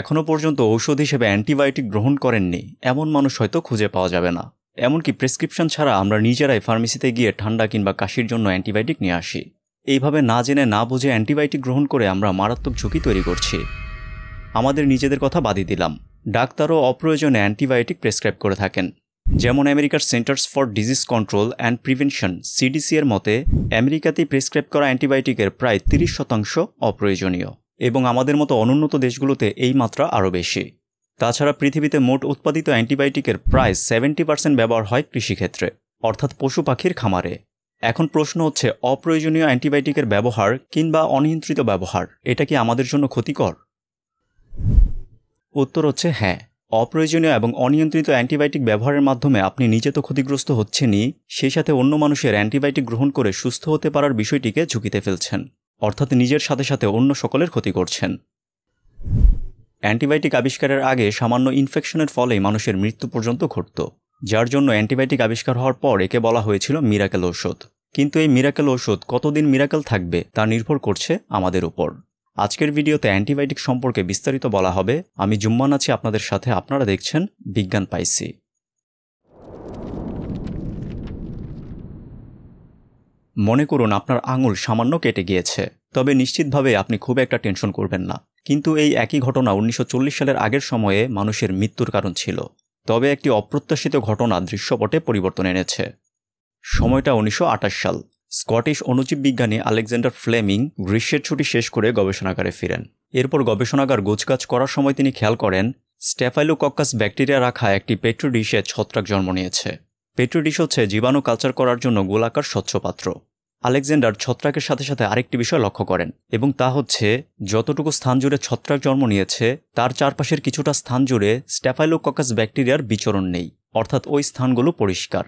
এখনও পর্যন্ত ঔষধ হিসেবে অ্যান্টিবায়োটিক গ্রহণ করেননি এমন মানুষ হয়তো খুঁজে পাওয়া যাবে না এমনকি প্রেসক্রিপশন ছাড়া আমরা নিজেরাই ফার্মেসিতে গিয়ে ঠান্ডা কিংবা কাশির জন্য অ্যান্টিবায়োটিক নিয়ে আসি এইভাবে না জেনে না বুঝে অ্যান্টিবায়োটিক গ্রহণ করে আমরা মারাত্মক ঝুঁকি তৈরি করছি আমাদের নিজেদের কথা বাদই দিলাম ডাক্তারও অপ্রয়োজনে অ্যান্টিবায়োটিক প্রেসক্রাইব করে থাকেন যেমন আমেরিকার Centers for Disease Control and Prevention CDC এর মতে আমেরিকাতেই প্রেসক্রাইব করা অ্যান্টিবায়োটিকের প্রায় তিরিশ শতাংশ অপ্রয়োজনীয় এবং আমাদের মতো অনুন্নত দেশগুলোতে এই মাত্রা আরও বেশি তাছাড়া পৃথিবীতে মোট উৎপাদিত অ্যান্টিবায়োটিকের প্রায় সেভেন্টি পার্সেন্ট ব্যবহার হয় কৃষিক্ষেত্রে অর্থাৎ পশু পাখির খামারে এখন প্রশ্ন হচ্ছে অপ্রয়োজনীয় অ্যান্টিবায়োটিকের ব্যবহার কিংবা অনিয়ন্ত্রিত ব্যবহার এটা কি আমাদের জন্য ক্ষতিকর উত্তর হচ্ছে হ্যাঁ অপ্রয়োজনীয় এবং অনিয়ন্ত্রিত অ্যান্টিবায়োটিক ব্যবহারের মাধ্যমে আপনি নিজে তো ক্ষতিগ্রস্ত হচ্ছেনই সেই সাথে অন্য মানুষের অ্যান্টিবায়োটিক গ্রহণ করে সুস্থ হতে পারার বিষয়টিকে ঝুঁকিতে ফেলছেন অর্থাৎ নিজের সাথে সাথে অন্য সকলের ক্ষতি করছেন অ্যান্টিবায়োটিক আবিষ্কারের আগে সামান্য ইনফেকশনের ফলে মানুষের মৃত্যু পর্যন্ত ঘটত যার জন্য অ্যান্টিবায়োটিক আবিষ্কার হওয়ার পর একে বলা হয়েছিল মিরাকেল ঔষধ কিন্তু এই মিরাকেল ঔষধ কতদিন মিরাকেল থাকবে তা নির্ভর করছে আমাদের উপর আজকের ভিডিওতে অ্যান্টিবায়োটিক সম্পর্কে বিস্তারিত বলা হবে আমি জুম্মান আছি আপনাদের সাথে আপনারা দেখছেন বিজ্ঞান পাইসি মনে করুন আপনার আঙুল সামান্য কেটে গিয়েছে তবে নিশ্চিতভাবে আপনি খুব একটা টেনশন করবেন না কিন্তু এই একই ঘটনা উনিশশো সালের আগের সময়ে মানুষের মৃত্যুর কারণ ছিল তবে একটি অপ্রত্যাশিত ঘটনা দৃশ্যপটে পরিবর্তন এনেছে সময়টা উনিশশো সাল স্কটিশ অণুজীব বিজ্ঞানী আলেকজান্ডার ফ্লেমিং গ্রীষ্মের ছুটি শেষ করে গবেষণাগারে ফিরেন এরপর গবেষণাগার গোছগাছ করার সময় তিনি খেয়াল করেন স্ট্যাফাইলোকক্কাস ব্যাকটেরিয়া রাখা একটি পেট্রোডিশে ছত্রাক জন্ম নিয়েছে পেট্রোডিশ হচ্ছে জীবাণু কালচার করার জন্য গোলাকার স্বচ্ছ পাত্র আলেকজান্ডার ছত্রাকের সাথে সাথে আরেকটি বিষয় লক্ষ্য করেন এবং তা হচ্ছে যতটুকু স্থান জুড়ে ছত্রাক জন্ম নিয়েছে তার চারপাশের কিছুটা স্থান জুড়ে স্ট্যাফাইলোককাস ব্যাকটেরিয়ার বিচরণ নেই অর্থাৎ ওই স্থানগুলো পরিষ্কার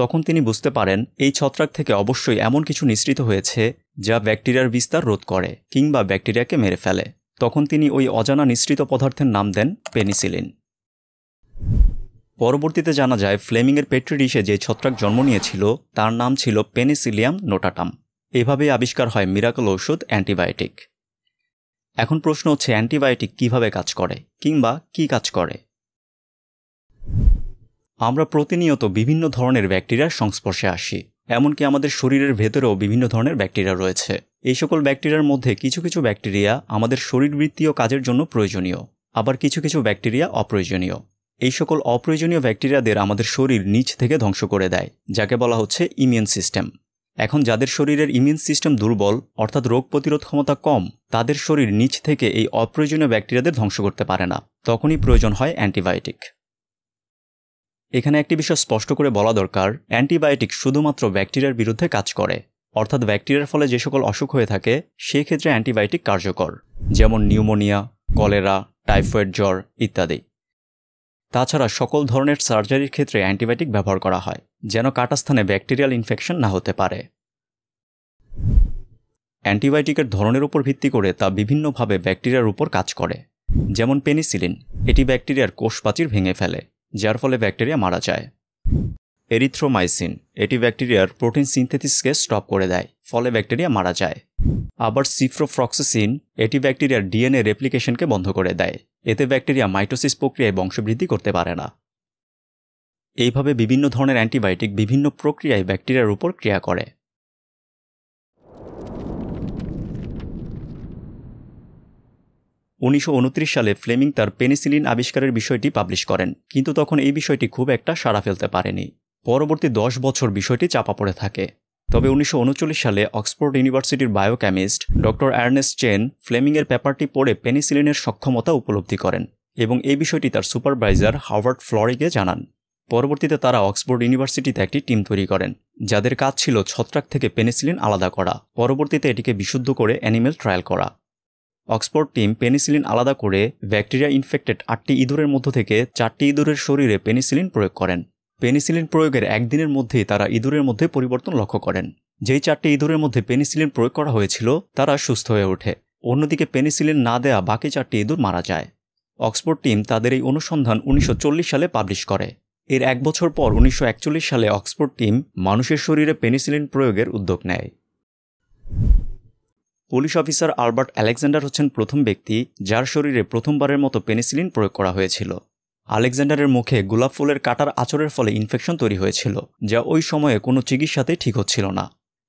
তখন তিনি বুঝতে পারেন এই ছত্রাক থেকে অবশ্যই এমন কিছু নিঃসৃত হয়েছে যা ব্যাকটেরিয়ার বিস্তার রোধ করে কিংবা ব্যাকটেরিয়াকে মেরে ফেলে তখন তিনি ওই অজানা নিঃসৃত পদার্থের নাম দেন পেনিসিলিন পরবর্তীতে জানা যায় ফ্লেমিংয়ের পেট্রি ডিশে যে ছত্রাক জন্ম নিয়েছিল তার নাম ছিল পেনিসিলিয়াম নোটাটাম এভাবে আবিষ্কার হয় মিরাকল ঔষধ অ্যান্টিবায়োটিক এখন প্রশ্ন হচ্ছে অ্যান্টিবায়োটিক কিভাবে কাজ করে কিংবা কি কাজ করে আমরা প্রতিনিয়ত বিভিন্ন ধরনের ব্যাকটেরিয়ার সংস্পর্শে আসি এমনকি আমাদের শরীরের ভেতরেও বিভিন্ন ধরনের ব্যাকটেরিয়া রয়েছে এই সকল ব্যাকটেরিয়ার মধ্যে কিছু কিছু ব্যাকটেরিয়া আমাদের শরীরবৃত্তীয় কাজের জন্য প্রয়োজনীয় আবার কিছু কিছু ব্যাকটেরিয়া অপ্রয়োজনীয় এই সকল অপ্রয়োজনীয় ব্যাকটেরিয়াদের আমাদের শরীর নিচ থেকে ধ্বংস করে দেয় যাকে বলা হচ্ছে ইমিউন সিস্টেম এখন যাদের শরীরের ইমিউন সিস্টেম দুর্বল অর্থাৎ রোগ প্রতিরোধ ক্ষমতা কম তাদের শরীর নিচ থেকে এই অপ্রয়োজনীয় ব্যাকটেরিয়াদের ধ্বংস করতে পারে না তখনই প্রয়োজন হয় অ্যান্টিবায়োটিক এখানে একটি বিষয় স্পষ্ট করে বলা দরকার অ্যান্টিবায়োটিক শুধুমাত্র ব্যাকটেরিয়ার বিরুদ্ধে কাজ করে অর্থাৎ ব্যাকটেরিয়ার ফলে যে সকল অসুখ হয়ে থাকে সেক্ষেত্রে অ্যান্টিবায়োটিক কার্যকর যেমন নিউমোনিয়া কলেরা টাইফয়েড জ্বর ইত্যাদি তাছাড়া সকল ধরনের সার্জারির ক্ষেত্রে অ্যান্টিবায়োটিক ব্যবহার করা হয় যেন কাটা স্থানে ব্যাকটেরিয়াল ইনফেকশন না হতে পারে অ্যান্টিবায়োটিকের ধরনের উপর ভিত্তি করে তা বিভিন্নভাবে ব্যাকটেরিয়ার উপর কাজ করে যেমন পেনিসিলিন এটি ব্যাকটেরিয়ার কোষ ভেঙে ফেলে যার ফলে ব্যাকটেরিয়া মারা যায় এরিথ্রোমাইসিন এটি ব্যাকটেরিয়ার প্রোটিন সিনথেসিসকে স্টপ করে দেয় ফলে ব্যাকটেরিয়া মারা যায় আবার সিফ্রোফ্রক্সিসিন এটি ব্যাকটেরিয়ার ডিএনএ রেপ্লিকেশনকে বন্ধ করে দেয় এতে ব্যাকটেরিয়া মাইটোসিস প্রক্রিয়ায় বংশবৃদ্ধি করতে পারে না এইভাবে বিভিন্ন ধরনের অ্যান্টিবায়োটিক বিভিন্ন প্রক্রিয়ায় ব্যাকটেরিয়ার উপর ক্রিয়া করে উনিশশো সালে ফ্লেমিং তার পেনিসিলিন আবিষ্কারের বিষয়টি পাবলিশ করেন কিন্তু তখন এই বিষয়টি খুব একটা সাড়া ফেলতে পারেনি পরবর্তী দশ বছর বিষয়টি চাপা পড়ে থাকে তবে উনিশশো সালে অক্সফোর্ড ইউনিভার্সিটির বায়োকেমিস্ট ডক্টর অ্যার্নেস চেন ফ্লেমিংয়ের পেপারটি পড়ে পেনিসিলিনের সক্ষমতা উপলব্ধি করেন এবং এই বিষয়টি তার সুপারভাইজার হাওয়ার্ড ফ্লরিকে জানান পরবর্তীতে তারা অক্সফোর্ড ইউনিভার্সিটিতে একটি টিম তৈরি করেন যাদের কাজ ছিল ছত্রাক থেকে পেনিসিলিন আলাদা করা পরবর্তীতে এটিকে বিশুদ্ধ করে অ্যানিমেল ট্রায়াল করা অক্সফোর্ড টিম পেনিসিলিন আলাদা করে ব্যাকটেরিয়া ইনফেক্টেড আটটি ইঁদুরের মধ্য থেকে চারটি ইঁদুরের শরীরে পেনিসিলিন প্রয়োগ করেন পেনিসিলিন প্রয়োগের একদিনের মধ্যেই তারা ইঁদুরের মধ্যে পরিবর্তন লক্ষ্য করেন যেই চারটি ইঁদুরের মধ্যে পেনিসিলিন প্রয়োগ করা হয়েছিল তারা সুস্থ হয়ে ওঠে অন্যদিকে পেনিসিলিন না দেয়া বাকি চারটি ইঁদুর মারা যায় অক্সফোর্ড টিম তাদের এই অনুসন্ধান উনিশশো সালে পাবলিশ করে এর এক বছর পর উনিশশো সালে অক্সফোর্ড টিম মানুষের শরীরে পেনিসিলিন প্রয়োগের উদ্যোগ নেয় পুলিশ অফিসার আলবার্ট আলেকজান্ডার হচ্ছেন প্রথম ব্যক্তি যার শরীরে প্রথমবারের মতো পেনিসিলিন প্রয়োগ করা হয়েছিল আলেকজান্ডারের মুখে গোলাপ ফুলের কাটার আচরের ফলে ইনফেকশন তৈরি হয়েছিল যা ওই সময়ে কোনো চিকিৎসাতেই ঠিক হচ্ছিল না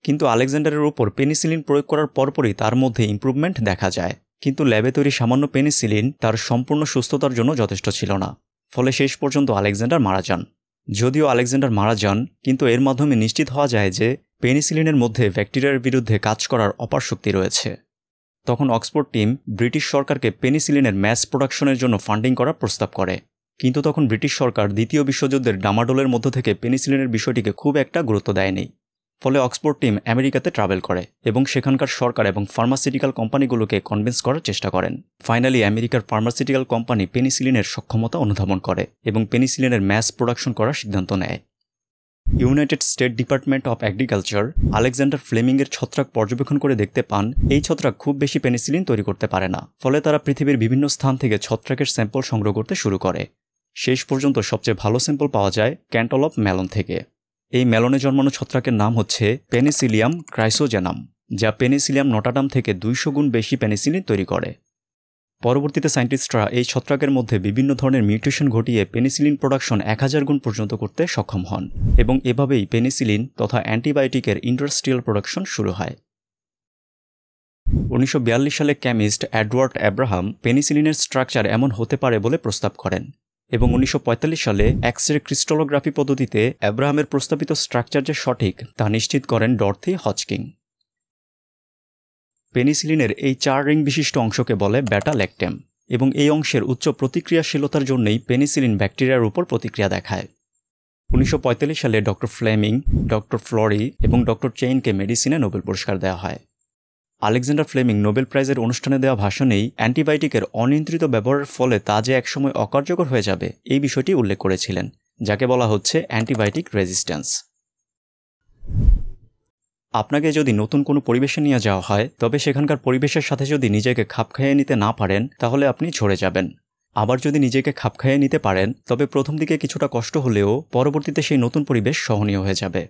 কিন্তু আলেকজান্ডারের ওপর পেনিসিলিন প্রয়োগ করার পরপরই তার মধ্যে ইম্প্রুভমেন্ট দেখা যায় কিন্তু ল্যাবে তৈরি সামান্য পেনিসিলিন তার সম্পূর্ণ সুস্থতার জন্য যথেষ্ট ছিল না ফলে শেষ পর্যন্ত আলেকজান্ডার মারা যান যদিও আলেকজান্ডার মারা যান কিন্তু এর মাধ্যমে নিশ্চিত হওয়া যায় যে পেনিসিলিনের মধ্যে ব্যাকটেরিয়ার বিরুদ্ধে কাজ করার অপার শক্তি রয়েছে তখন অক্সফোর্ড টিম ব্রিটিশ সরকারকে পেনিসিলিনের ম্যাস প্রোডাকশনের জন্য ফান্ডিং করার প্রস্তাব করে কিন্তু তখন ব্রিটিশ সরকার দ্বিতীয় বিশ্বযুদ্ধের ডামাডোলের মধ্য থেকে পেনিসিলিনের বিষয়টিকে খুব একটা গুরুত্ব দেয়নি ফলে অক্সফোর্ড টিম আমেরিকাতে ট্রাভেল করে এবং সেখানকার সরকার এবং ফার্মাসিউটিক্যাল কোম্পানিগুলোকে কনভিন্স করার চেষ্টা করেন ফাইনালি আমেরিকার ফার্মাসিউটিক্যাল কোম্পানি পেনিসিলিনের সক্ষমতা অনুধাবন করে এবং পেনিসিলিনের ম্যাস প্রোডাকশন করার সিদ্ধান্ত নেয় United State Department of Agriculture Alexander ফ্লেমিংয়ের ছত্রাক পর্যবেক্ষণ করে দেখতে পান এই ছত্রাক খুব বেশি পেনিসিলিন তৈরি করতে পারে না ফলে তারা পৃথিবীর বিভিন্ন স্থান থেকে ছত্রাকের স্যাম্পল সংগ্রহ করতে শুরু করে শেষ পর্যন্ত সবচেয়ে ভালো স্যাম্পল পাওয়া যায় ক্যান্টল অফ ম্যালন থেকে এই মেলনে জন্মানো ছত্রাকের নাম হচ্ছে পেনিসিলিয়াম ক্রাইসোজেনাম যা পেনিসিলিয়াম নটাডাম থেকে দুইশো গুণ বেশি পেনিসিলিন তৈরি করে পরবর্তীতে সায়েন্টিস্টরা এই ছত্রাকের মধ্যে বিভিন্ন ধরনের মিউটেশন ঘটিয়ে পেনিসিলিন প্রোডাকশন এক হাজার গুণ পর্যন্ত করতে সক্ষম হন এবং এভাবেই পেনিসিলিন তথা অ্যান্টিবায়োটিকের ইন্ডাস্ট্রিয়াল প্রোডাকশন শুরু হয় উনিশশো সালে কেমিস্ট অ্যাডওয়ার্ড অ্যাব্রাহাম পেনিসিলিনের স্ট্রাকচার এমন হতে পারে বলে প্রস্তাব করেন এবং উনিশশো সালে এক্সরে ক্রিস্টোলোগ্রাফি পদ্ধতিতে অ্যাব্রাহামের প্রস্তাবিত স্ট্রাকচার যে সঠিক তা নিশ্চিত করেন ডর্থি হজকিং পেনিসিলিনের এই চার রিং বিশিষ্ট অংশকে বলে ব্যাটা ল্যাকটেম এবং এই অংশের উচ্চ প্রতিক্রিয়াশীলতার জন্যই পেনিসিলিন ব্যাকটেরিয়ার উপর প্রতিক্রিয়া দেখায় উনিশশো সালে ডক্টর ফ্লেমিং ডক্টর ফ্লরি এবং ডক্টর চেইনকে মেডিসিনে নোবেল পুরস্কার দেওয়া হয় আলেকজান্ডার ফ্লেমিং নোবেল প্রাইজের অনুষ্ঠানে দেওয়া ভাষণেই অ্যান্টিবায়োটিকের অনিয়ন্ত্রিত ব্যবহারের ফলে তা যে একসময় অকার্যকর হয়ে যাবে এই বিষয়টি উল্লেখ করেছিলেন যাকে বলা হচ্ছে অ্যান্টিবায়োটিক রেজিস্ট্যান্স আপনাকে যদি নতুন কোনো পরিবেশে নিয়ে যাওয়া হয় তবে সেখানকার পরিবেশের সাথে যদি নিজেকে খাপ খাইয়ে নিতে না পারেন তাহলে আপনি ঝরে যাবেন আবার যদি নিজেকে খাপ খাইয়ে নিতে পারেন তবে প্রথম দিকে কিছুটা কষ্ট হলেও পরবর্তীতে সেই নতুন পরিবেশ সহনীয় হয়ে যাবে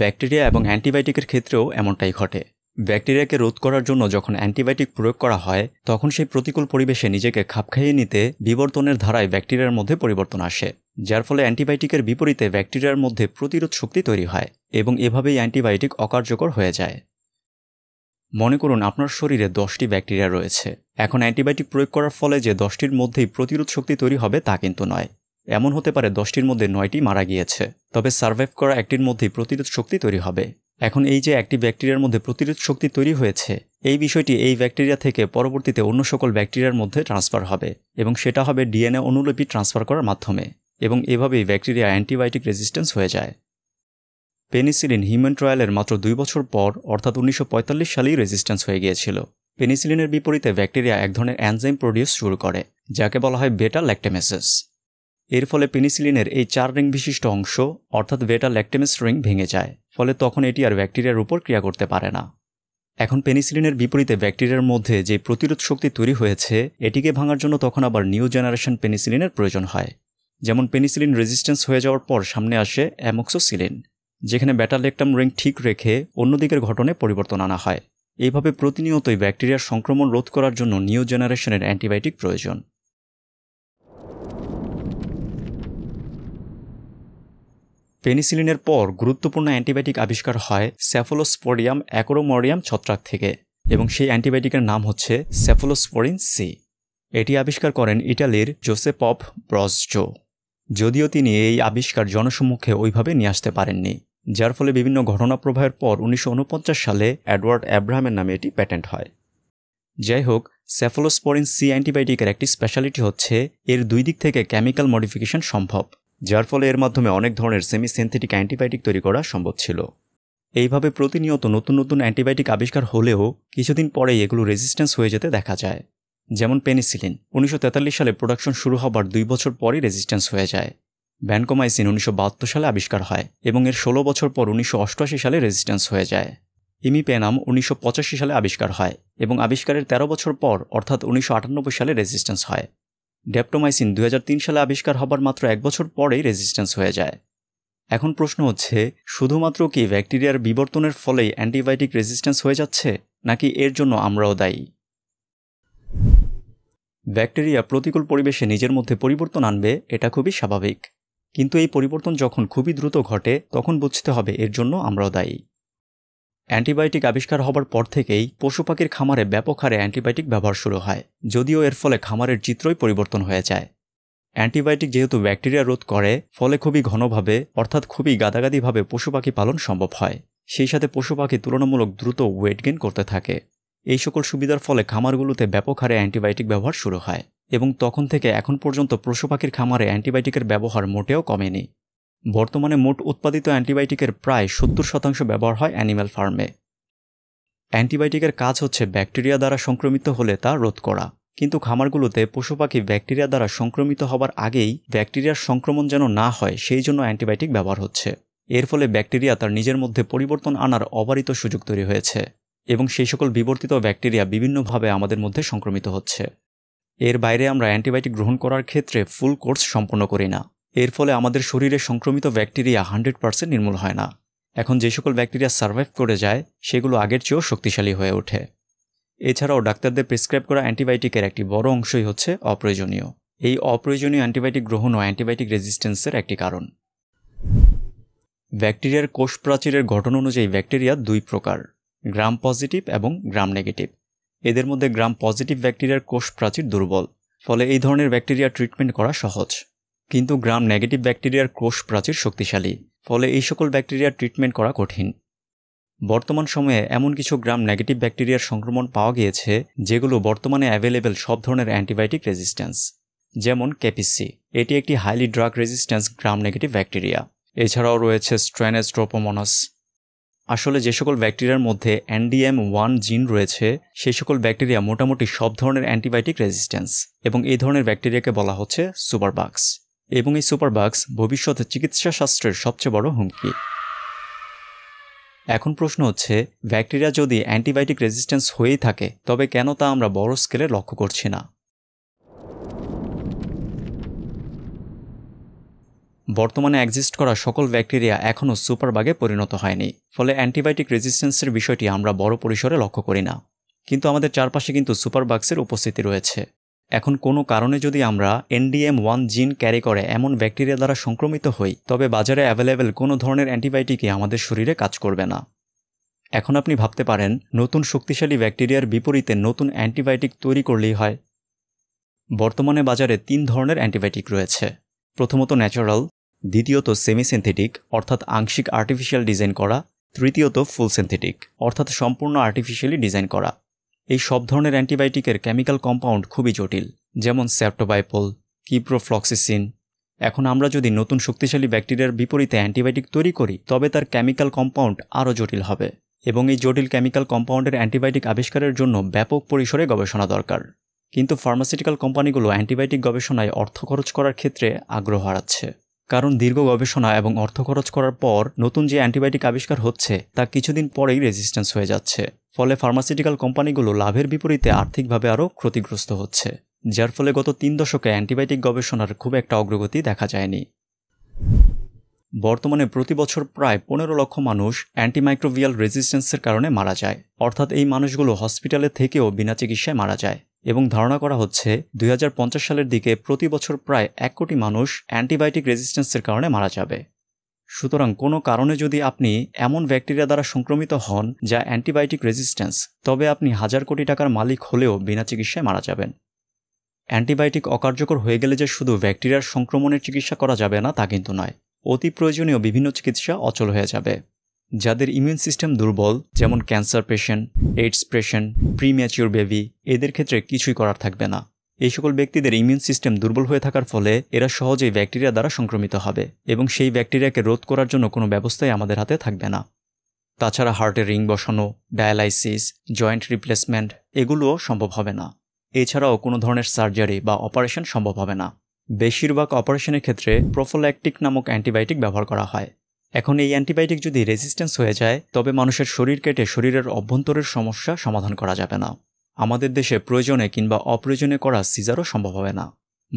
ব্যাকটেরিয়া এবং অ্যান্টিবায়োটিকের ক্ষেত্রেও এমনটাই ঘটে ব্যাকটেরিয়াকে রোধ করার জন্য যখন অ্যান্টিবায়োটিক প্রয়োগ করা হয় তখন সেই প্রতিকূল পরিবেশে নিজেকে খাপ খাইয়ে নিতে বিবর্তনের ধারায় ব্যাকটেরিয়ার মধ্যে পরিবর্তন আসে যার ফলে অ্যান্টিবায়োটিকের বিপরীতে ব্যাকটেরিয়ার মধ্যে প্রতিরোধ শক্তি তৈরি হয় এবং এভাবেই অ্যান্টিবায়োটিক অকার্যকর হয়ে যায় মনে করুন আপনার শরীরে দশটি ব্যাকটেরিয়া রয়েছে এখন অ্যান্টিবায়োটিক প্রয়োগ করার ফলে যে দশটির মধ্যেই প্রতিরোধ শক্তি তৈরি হবে তা কিন্তু নয় এমন হতে পারে দশটির মধ্যে নয়টি মারা গিয়েছে তবে সার্ভাইভ করা একটির মধ্যেই প্রতিরোধ শক্তি তৈরি হবে এখন এই যে একটি ব্যাকটেরিয়ার মধ্যে প্রতিরোধ শক্তি তৈরি হয়েছে এই বিষয়টি এই ব্যাকটেরিয়া থেকে পরবর্তীতে অন্য সকল ব্যাকটেরিয়ার মধ্যে ট্রান্সফার হবে এবং সেটা হবে ডিএনএ অনুলিপি ট্রান্সফার করার মাধ্যমে এবং এভাবেই ব্যাকটেরিয়া অ্যান্টিবায়োটিক রেজিস্ট্যান্স হয়ে যায় পেনিসিলিন হিউম্যান ট্রায়ালের মাত্র দুই বছর পর অর্থাৎ উনিশশো সালেই রেজিস্ট্যান্স হয়ে গিয়েছিল পেনিসিলিনের বিপরীতে ব্যাকটেরিয়া এক ধরনের অ্যানজাইম প্রডিউস শুরু করে যাকে বলা হয় বেটা ল্যাকটেমেসেস এর ফলে পেনিসিলিনের এই চার রিং বিশিষ্ট অংশ অর্থাৎ বেটা ল্যাকটেমেস রিং ভেঙে যায় ফলে তখন এটি আর ব্যাকটেরিয়ার উপর ক্রিয়া করতে পারে না এখন পেনিসিলিনের বিপরীতে ব্যাকটেরিয়ার মধ্যে যে প্রতিরোধ শক্তি তৈরি হয়েছে এটিকে ভাঙার জন্য তখন আবার নিউ জেনারেশন পেনিসিলিনের প্রয়োজন হয় যেমন পেনিসিলিন রেজিস্ট্যান্স হয়ে যাওয়ার পর সামনে আসে অ্যামোক্সোসিলিন যেখানে ব্যাটালেকটাম রিং ঠিক রেখে অন্যদিকের ঘটনে পরিবর্তন আনা হয় এইভাবে প্রতিনিয়তই ব্যাকটেরিয়ার সংক্রমণ রোধ করার জন্য নিউ জেনারেশনের অ্যান্টিবায়োটিক প্রয়োজন পেনিসিলিনের পর গুরুত্বপূর্ণ অ্যান্টিবায়োটিক আবিষ্কার হয় স্যাফোলোসফোরিয়াম অ্যাকোরোমোরিয়াম ছত্রাক থেকে এবং সেই অ্যান্টিবায়োটিকের নাম হচ্ছে স্যাফোলোস্পোরিন সি এটি আবিষ্কার করেন ইটালির জোসেপপ ব্রসজো যদিও তিনি এই আবিষ্কার জনসম্মুখে ওইভাবে নিয়ে আসতে পারেননি যার ফলে বিভিন্ন ঘটনা প্রবাহের পর উনিশশো সালে অ্যাডওয়ার্ড অ্যাব্রাহামের নামে এটি প্যাটেন্ট হয় যাই হোক স্যাফোলোস্পোরিন সি অ্যান্টিবায়োটিকের একটি স্পেশালিটি হচ্ছে এর দুই দিক থেকে কেমিক্যাল মডিফিকেশন সম্ভব যার ফলে এর মাধ্যমে অনেক ধরনের সেমি সিনথেটিক অ্যান্টিবায়োটিক তৈরি করা সম্ভব ছিল এইভাবে প্রতিনিয়ত নতুন নতুন অ্যান্টিবায়োটিক আবিষ্কার হলেও কিছুদিন পরেই এগুলো রেজিস্ট্যান্স হয়ে যেতে দেখা যায় যেমন পেনিসিলিন উনিশশো সালে প্রোডাকশন শুরু হবার দুই বছর পরই রেজিস্ট্যান্স হয়ে যায় ব্যানকোমাইসিন উনিশশো সালে আবিষ্কার হয় এবং এর ষোলো বছর পর উনিশশো সালে রেজিস্ট্যান্স হয়ে যায় ইমিপেনাম উনিশশো সালে আবিষ্কার হয় এবং আবিষ্কারের ১৩ বছর পর অর্থাৎ উনিশশো সালে রেজিস্ট্যান্স হয় ড্যাপ্টোমাইসিন দু সালে আবিষ্কার হবার মাত্র এক বছর পরেই রেজিস্ট্যান্স হয়ে যায় এখন প্রশ্ন হচ্ছে শুধুমাত্র কি ব্যাকটেরিয়ার বিবর্তনের ফলেই অ্যান্টিবায়োটিক রেজিস্ট্যান্স হয়ে যাচ্ছে নাকি এর জন্য আমরাও দায়ী ব্যাকটেরিয়া প্রতিকূল পরিবেশে নিজের মধ্যে পরিবর্তন আনবে এটা খুবই স্বাভাবিক কিন্তু এই পরিবর্তন যখন খুবই দ্রুত ঘটে তখন বুঝতে হবে এর জন্য আমরাও দায়ী অ্যান্টিবায়োটিক আবিষ্কার হবার পর থেকেই পশু পাখির খামারে ব্যাপক হারে অ্যান্টিবায়োটিক ব্যবহার শুরু হয় যদিও এর ফলে খামারের চিত্রই পরিবর্তন হয়ে যায় অ্যান্টিবায়োটিক যেহেতু ব্যাকটেরিয়া রোধ করে ফলে খুবই ঘনভাবে অর্থাৎ খুবই গাদাগাদিভাবে পশু পাখি পালন সম্ভব হয় সেই সাথে পশু পাখি তুলনামূলক দ্রুত ওয়েট গেন করতে থাকে এই সকল সুবিধার ফলে খামারগুলোতে ব্যাপক হারে অ্যান্টিবায়োটিক ব্যবহার শুরু হয় এবং তখন থেকে এখন পর্যন্ত পশু পাখির খামারে অ্যান্টিবায়োটিকের ব্যবহার মোটেও কমেনি বর্তমানে মোট উৎপাদিত অ্যান্টিবায়োটিকের প্রায় সত্তর শতাংশ ব্যবহার হয় অ্যানিম্যাল ফার্মে অ্যান্টিবায়োটিকের কাজ হচ্ছে ব্যাকটেরিয়া দ্বারা সংক্রমিত হলে তা রোধ করা কিন্তু খামারগুলোতে পশু পাখি ব্যাকটেরিয়া দ্বারা সংক্রমিত হবার আগেই ব্যাকটেরিয়ার সংক্রমণ যেন না হয় সেই জন্য অ্যান্টিবায়োটিক ব্যবহার হচ্ছে এর ফলে ব্যাকটেরিয়া তার নিজের মধ্যে পরিবর্তন আনার অবারিত সুযোগ তৈরি হয়েছে এবং সেই সকল বিবর্তিত ব্যাকটেরিয়া বিভিন্নভাবে আমাদের মধ্যে সংক্রমিত হচ্ছে এর বাইরে আমরা অ্যান্টিবায়োটিক গ্রহণ করার ক্ষেত্রে ফুল কোর্স সম্পন্ন করি না এর ফলে আমাদের শরীরে সংক্রমিত ব্যাকটেরিয়া হান্ড্রেড পার্সেন্ট নির্মূল হয় না এখন যে সকল ব্যাকটেরিয়া সার্ভাইভ করে যায় সেগুলো আগের চেয়েও শক্তিশালী হয়ে ওঠে এছাড়াও ডাক্তারদের প্রেসক্রাইব করা অ্যান্টিবায়োটিকের একটি বড় অংশই হচ্ছে অপ্রয়োজনীয় এই অপ্রয়োজনীয় অ্যান্টিবায়োটিক গ্রহণও অ্যান্টিবায়োটিক রেজিস্ট্যান্সের একটি কারণ ব্যাকটেরিয়ার কোষ প্রাচীরের গঠন অনুযায়ী ব্যাকটেরিয়া দুই প্রকার গ্রাম পজিটিভ এবং গ্রাম নেগেটিভ এদের মধ্যে গ্রাম পজিটিভ ব্যাকটেরিয়ার কোষ প্রাচীর দুর্বল ফলে এই ধরনের ব্যাকটেরিয়া ট্রিটমেন্ট করা সহজ কিন্তু গ্রাম নেগেটিভ ব্যাকটেরিয়ার কোষ প্রাচীর শক্তিশালী ফলে এই সকল ব্যাকটেরিয়ার ট্রিটমেন্ট করা কঠিন বর্তমান সময়ে এমন কিছু গ্রাম নেগেটিভ ব্যাকটেরিয়ার সংক্রমণ পাওয়া গিয়েছে যেগুলো বর্তমানে অ্যাভেলেবেল সব ধরনের অ্যান্টিবায়োটিক রেজিস্ট্যান্স যেমন ক্যাপিসি এটি একটি highly drug resistance gram negative bacteria এছাড়াও রয়েছে স্ট্রেনেস্ট্রোপোমোনাস আসলে যে সকল ব্যাকটেরিয়ার মধ্যে অ্যান্ডিএম ওয়ান জিন রয়েছে সেই সকল ব্যাকটেরিয়া মোটামুটি সব ধরনের অ্যান্টিবায়োটিক রেজিস্ট্যান্স এবং এই ধরনের ব্যাকটেরিয়াকে বলা হচ্ছে সুপারবাক্স এবং এই সুপারবাগস ভবিষ্যতে চিকিৎসাশাস্ত্রের সবচেয়ে বড় হুমকি এখন প্রশ্ন হচ্ছে ব্যাকটেরিয়া যদি অ্যান্টিবায়োটিক রেজিস্ট্যান্স হয়েই থাকে তবে কেন তা আমরা বড় স্কেলে লক্ষ্য করছি না বর্তমানে এক্সিস্ট করা সকল ব্যাকটেরিয়া এখনও সুপারবাগে পরিণত হয়নি ফলে অ্যান্টিবায়োটিক রেজিস্ট্যান্সের বিষয়টি আমরা বড় পরিসরে লক্ষ্য করি না কিন্তু আমাদের চারপাশে কিন্তু সুপারবাগসের উপস্থিতি রয়েছে এখন কোনো কারণে যদি আমরা এনডিএম ওয়ান জিন ক্যারি করে এমন ব্যাকটেরিয়া দ্বারা সংক্রমিত হই তবে বাজারে অ্যাভেলেবেল কোনো ধরনের অ্যান্টিবায়োটিকই আমাদের শরীরে কাজ করবে না এখন আপনি ভাবতে পারেন নতুন শক্তিশালী ব্যাকটেরিয়ার বিপরীতে নতুন অ্যান্টিবায়োটিক তৈরি করলেই হয় বর্তমানে বাজারে তিন ধরনের অ্যান্টিবায়োটিক রয়েছে প্রথমত ন্যাচারাল দ্বিতীয়ত সেমি সিনথেটিক অর্থাৎ আংশিক আর্টিফিশিয়াল ডিজাইন করা তৃতীয়ত ফুল সিনথেটিক অর্থাৎ সম্পূর্ণ আর্টিফিশিয়ালি ডিজাইন করা এই সব ধরনের অ্যান্টিবায়োটিকের কেমিক্যাল কম্পাউন্ড খুবই জটিল যেমন স্যাপ্টোবাইপল কিপ্রোফ্লক্সিসিন এখন আমরা যদি নতুন শক্তিশালী ব্যাকটেরিয়ার বিপরীতে অ্যান্টিবায়োটিক তৈরি করি তবে তার কেমিক্যাল কম্পাউন্ড আরও জটিল হবে এবং এই জটিল কেমিক্যাল কম্পাউন্ডের অ্যান্টিবায়োটিক আবিষ্কারের জন্য ব্যাপক পরিসরে গবেষণা দরকার কিন্তু ফার্মাসিউটিক্যাল কোম্পানিগুলো অ্যান্টিবায়োটিক গবেষণায় অর্থ খরচ করার ক্ষেত্রে আগ্রহ হারাচ্ছে কারণ দীর্ঘ গবেষণা এবং অর্থ খরচ করার পর নতুন যে অ্যান্টিবায়োটিক আবিষ্কার হচ্ছে তা কিছুদিন পরেই রেজিস্ট্যান্স হয়ে যাচ্ছে ফলে ফার্মাসিউটিক্যাল কোম্পানিগুলো লাভের বিপরীতে আর্থিকভাবে আরও ক্ষতিগ্রস্ত হচ্ছে যার ফলে গত তিন দশকে অ্যান্টিবায়োটিক গবেষণার খুব একটা অগ্রগতি দেখা যায়নি বর্তমানে প্রতি বছর প্রায় পনেরো লক্ষ মানুষ অ্যান্টিমাইক্রোভিয়াল রেজিস্ট্যান্সের কারণে মারা যায় অর্থাৎ এই মানুষগুলো হসপিটালে থেকেও বিনা চিকিৎসায় মারা যায় এবং ধারণা করা হচ্ছে দুই সালের দিকে প্রতি বছর প্রায় এক কোটি মানুষ অ্যান্টিবায়োটিক রেজিস্ট্যান্সের কারণে মারা যাবে সুতরাং কোনো কারণে যদি আপনি এমন ব্যাকটেরিয়া দ্বারা সংক্রমিত হন যা অ্যান্টিবায়োটিক রেজিস্ট্যান্স তবে আপনি হাজার কোটি টাকার মালিক হলেও বিনা চিকিৎসায় মারা যাবেন অ্যান্টিবায়োটিক অকার্যকর হয়ে গেলে যে শুধু ব্যাকটেরিয়ার সংক্রমণের চিকিৎসা করা যাবে না তা কিন্তু নয় অতি প্রয়োজনীয় বিভিন্ন চিকিৎসা অচল হয়ে যাবে যাদের ইমিউন সিস্টেম দুর্বল যেমন cancer patient AIDS patient premature baby এদের ক্ষেত্রে কিছুই করার থাকবে না এই সকল ব্যক্তিদের ইমিউন সিস্টেম দুর্বল হয়ে থাকার ফলে এরা সহজেই ব্যাকটেরিয়া দ্বারা সংক্রমিত হবে এবং সেই ব্যাকটেরিয়াকে রোধ করার জন্য কোনো ব্যবস্থাই আমাদের হাতে থাকবে না তাছাড়া হার্টে রিং বসানো ডায়ালাইসিস জয়েন্ট রিপ্লেসমেন্ট এগুলোও সম্ভব হবে না এছাড়াও কোনো ধরনের সার্জারি বা অপারেশন সম্ভব হবে না বেশিরভাগ অপারেশনের ক্ষেত্রে প্রোফোল্যাকটিক নামক অ্যান্টিবায়োটিক ব্যবহার করা হয় এখন এই অ্যান্টিবায়োটিক যদি রেজিস্ট্যান্স হয়ে যায় তবে মানুষের শরীর কেটে শরীরের অভ্যন্তরের সমস্যা সমাধান করা যাবে না আমাদের দেশে প্রয়োজনে কিংবা অপ্রয়োজনে করা সিজারও সম্ভব হবে না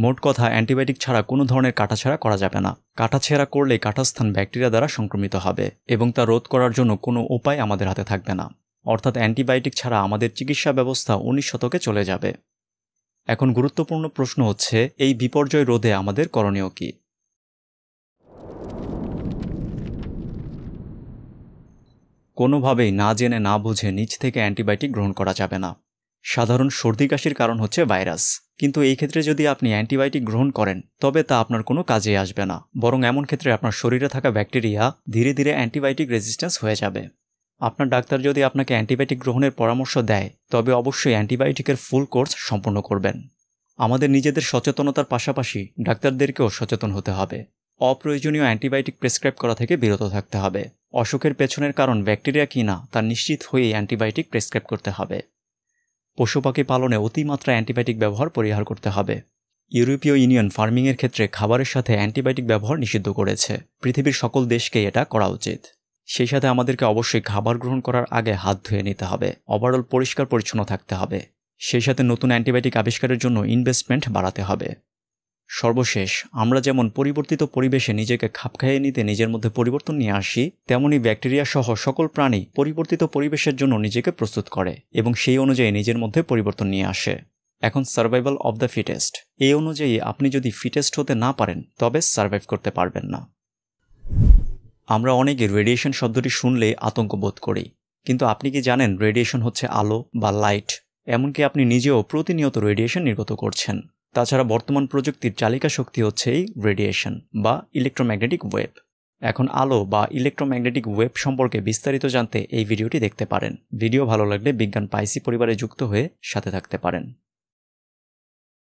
মোট কথা অ্যান্টিবায়োটিক ছাড়া কোনো ধরনের কাটাছেড়া করা যাবে না কাটাছেড়া করলে কাটাস্থান ব্যাকটেরিয়া দ্বারা সংক্রমিত হবে এবং তা রোধ করার জন্য কোনো উপায় আমাদের হাতে থাকবে না অর্থাৎ অ্যান্টিবায়োটিক ছাড়া আমাদের চিকিৎসা ব্যবস্থা উনিশ শতকে চলে যাবে এখন গুরুত্বপূর্ণ প্রশ্ন হচ্ছে এই বিপর্যয় রোধে আমাদের করণীয় কী কোনোভাবেই না জেনে না বুঝে নিচ থেকে অ্যান্টিবায়োটিক গ্রহণ করা যাবে না সাধারণ সর্দি কাশির কারণ হচ্ছে ভাইরাস কিন্তু এই ক্ষেত্রে যদি আপনি অ্যান্টিবায়োটিক গ্রহণ করেন তবে তা আপনার কোনো কাজে আসবে না বরং এমন ক্ষেত্রে আপনার শরীরে থাকা ব্যাকটেরিয়া ধীরে ধীরে অ্যান্টিবায়োটিক রেজিস্ট্যান্স হয়ে যাবে আপনার ডাক্তার যদি আপনাকে অ্যান্টিবায়োটিক গ্রহণের পরামর্শ দেয় তবে অবশ্যই অ্যান্টিবায়োটিকের ফুল কোর্স সম্পন্ন করবেন আমাদের নিজেদের সচেতনতার পাশাপাশি ডাক্তারদেরকেও সচেতন হতে হবে অপ্রয়োজনীয় অ্যান্টিবায়োটিক প্রেসক্রাইব করা থেকে বিরত থাকতে হবে অসুখের পেছনের কারণ ব্যাকটেরিয়া কি না তা নিশ্চিত হয়েই অ্যান্টিবায়োটিক প্রেসক্রাইব করতে হবে পশু পাখি পালনে অতিমাত্রা অ্যান্টিবায়োটিক ব্যবহার পরিহার করতে হবে ইউরোপীয় ইউনিয়ন ফার্মিংয়ের ক্ষেত্রে খাবারের সাথে অ্যান্টিবায়োটিক ব্যবহার নিষিদ্ধ করেছে পৃথিবীর সকল দেশকেই এটা করা উচিত সেই সাথে আমাদেরকে অবশ্যই খাবার গ্রহণ করার আগে হাত ধুয়ে নিতে হবে ওভারঅল পরিষ্কার পরিচ্ছন্ন থাকতে হবে সেই সাথে নতুন অ্যান্টিবায়োটিক আবিষ্কারের জন্য ইনভেস্টমেন্ট বাড়াতে হবে সর্বশেষ আমরা যেমন পরিবর্তিত পরিবেশে নিজেকে খাপ খাইয়ে নিতে নিজের মধ্যে পরিবর্তন নিয়ে আসি তেমনই ব্যাকটেরিয়া সহ সকল প্রাণী পরিবর্তিত পরিবেশের জন্য নিজেকে প্রস্তুত করে এবং সেই অনুযায়ী নিজের মধ্যে পরিবর্তন নিয়ে আসে এখন সার্ভাইভাল অব দ্য ফিটেস্ট এই অনুযায়ী আপনি যদি ফিটেস্ট হতে না পারেন তবে সার্ভাইভ করতে পারবেন না আমরা অনেকে রেডিয়েশন শব্দটি শুনলে আতঙ্ক বোধ করি কিন্তু আপনি কি জানেন রেডিয়েশন হচ্ছে আলো বা লাইট এমনকি আপনি নিজেও প্রতিনিয়ত রেডিয়েশন নির্গত করছেন তাছাড়া বর্তমান প্রযুক্তির চালিকা শক্তি হচ্ছে এই রেডিয়েশন বা ইলেকট্রোম্যাগনেটিক ওয়েব এখন আলো বা ইলেকট্রোম্যাগনেটিক ওয়েব সম্পর্কে বিস্তারিত জানতে এই ভিডিওটি দেখতে পারেন ভিডিও ভালো লাগলে বিজ্ঞান পাইসি পরিবারে যুক্ত হয়ে সাথে থাকতে পারেন